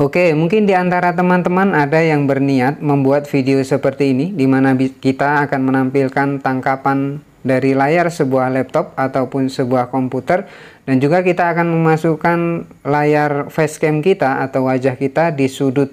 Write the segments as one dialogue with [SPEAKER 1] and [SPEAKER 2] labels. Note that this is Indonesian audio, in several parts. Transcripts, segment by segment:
[SPEAKER 1] Oke, mungkin di antara teman-teman ada yang berniat membuat video seperti ini, di mana kita akan menampilkan tangkapan dari layar sebuah laptop ataupun sebuah komputer, dan juga kita akan memasukkan layar facecam kita atau wajah kita di sudut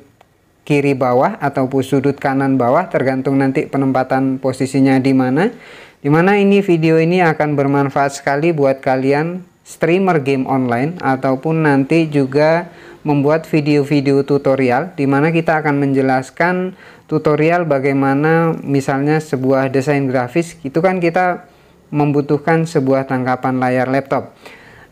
[SPEAKER 1] kiri bawah ataupun sudut kanan bawah, tergantung nanti penempatan posisinya di mana. Di mana ini video ini akan bermanfaat sekali buat kalian streamer game online ataupun nanti juga membuat video-video tutorial di mana kita akan menjelaskan tutorial bagaimana misalnya sebuah desain grafis itu kan kita membutuhkan sebuah tangkapan layar laptop.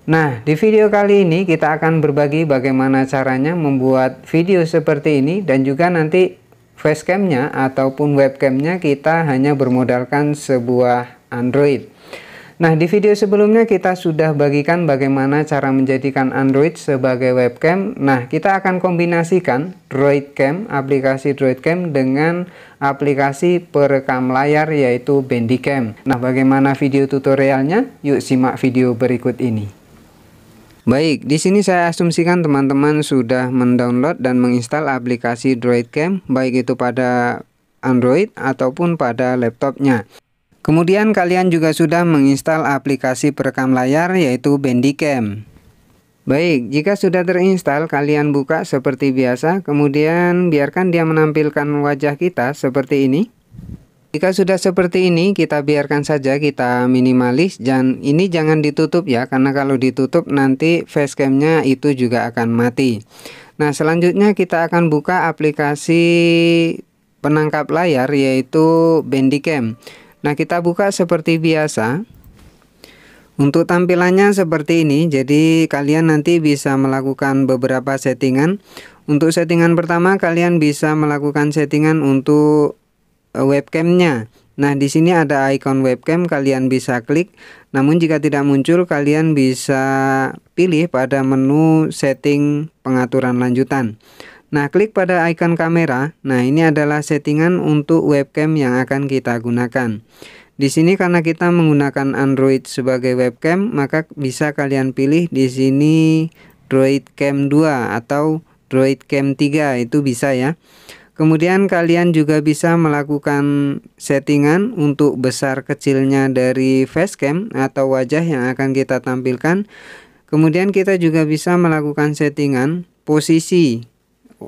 [SPEAKER 1] Nah, di video kali ini kita akan berbagi bagaimana caranya membuat video seperti ini dan juga nanti facecamnya ataupun webcamnya kita hanya bermodalkan sebuah Android. Nah, di video sebelumnya kita sudah bagikan bagaimana cara menjadikan Android sebagai webcam. Nah, kita akan kombinasikan DroidCam, aplikasi DroidCam dengan aplikasi perekam layar yaitu Bandicam. Nah, bagaimana video tutorialnya? Yuk simak video berikut ini. Baik, di sini saya asumsikan teman-teman sudah mendownload dan menginstal aplikasi DroidCam, baik itu pada Android ataupun pada laptopnya. Kemudian kalian juga sudah menginstal aplikasi perekam layar yaitu Bandicam. Baik, jika sudah terinstal kalian buka seperti biasa, kemudian biarkan dia menampilkan wajah kita seperti ini. Jika sudah seperti ini, kita biarkan saja kita minimalis dan ini jangan ditutup ya, karena kalau ditutup nanti facecamnya itu juga akan mati. Nah, selanjutnya kita akan buka aplikasi penangkap layar yaitu Bandicam. Nah, kita buka seperti biasa. Untuk tampilannya seperti ini, jadi kalian nanti bisa melakukan beberapa settingan. Untuk settingan pertama, kalian bisa melakukan settingan untuk e, webcamnya. Nah, di sini ada icon webcam, kalian bisa klik. Namun jika tidak muncul, kalian bisa pilih pada menu setting pengaturan lanjutan. Nah, klik pada icon kamera. Nah, ini adalah settingan untuk webcam yang akan kita gunakan. Di sini karena kita menggunakan Android sebagai webcam, maka bisa kalian pilih di sini Droid Cam 2 atau Droid Cam 3 itu bisa ya. Kemudian kalian juga bisa melakukan settingan untuk besar kecilnya dari facecam atau wajah yang akan kita tampilkan. Kemudian kita juga bisa melakukan settingan posisi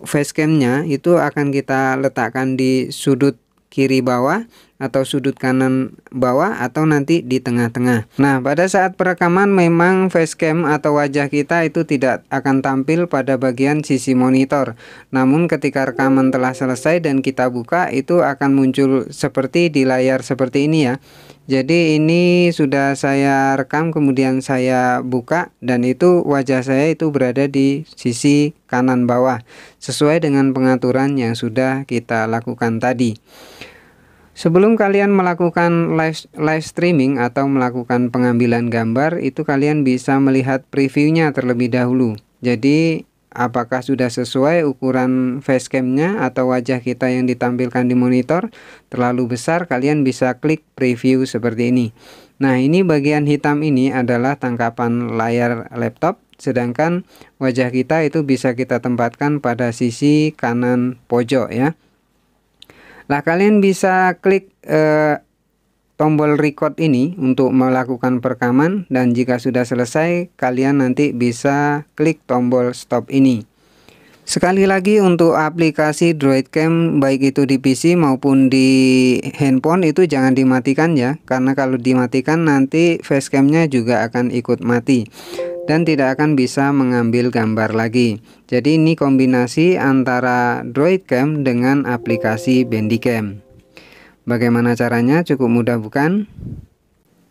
[SPEAKER 1] facecamnya itu akan kita letakkan di sudut kiri bawah atau sudut kanan bawah atau nanti di tengah-tengah. Nah, pada saat perekaman memang facecam atau wajah kita itu tidak akan tampil pada bagian sisi monitor. Namun ketika rekaman telah selesai dan kita buka itu akan muncul seperti di layar seperti ini ya. Jadi ini sudah saya rekam kemudian saya buka dan itu wajah saya itu berada di sisi kanan bawah sesuai dengan pengaturan yang sudah kita lakukan tadi. Sebelum kalian melakukan live, live streaming atau melakukan pengambilan gambar, itu kalian bisa melihat previewnya terlebih dahulu. Jadi, apakah sudah sesuai ukuran facecamnya atau wajah kita yang ditampilkan di monitor? Terlalu besar, kalian bisa klik preview seperti ini. Nah, ini bagian hitam ini adalah tangkapan layar laptop, sedangkan wajah kita itu bisa kita tempatkan pada sisi kanan pojok ya. Nah, kalian bisa klik eh, tombol record ini untuk melakukan perekaman dan jika sudah selesai kalian nanti bisa klik tombol stop ini Sekali lagi untuk aplikasi Droid Cam baik itu di PC maupun di handphone itu jangan dimatikan ya karena kalau dimatikan nanti facecamnya juga akan ikut mati dan tidak akan bisa mengambil gambar lagi. Jadi ini kombinasi antara Droid Cam dengan aplikasi Bandicam. Bagaimana caranya? Cukup mudah bukan?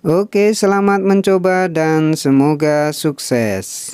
[SPEAKER 1] Oke, selamat mencoba dan semoga sukses.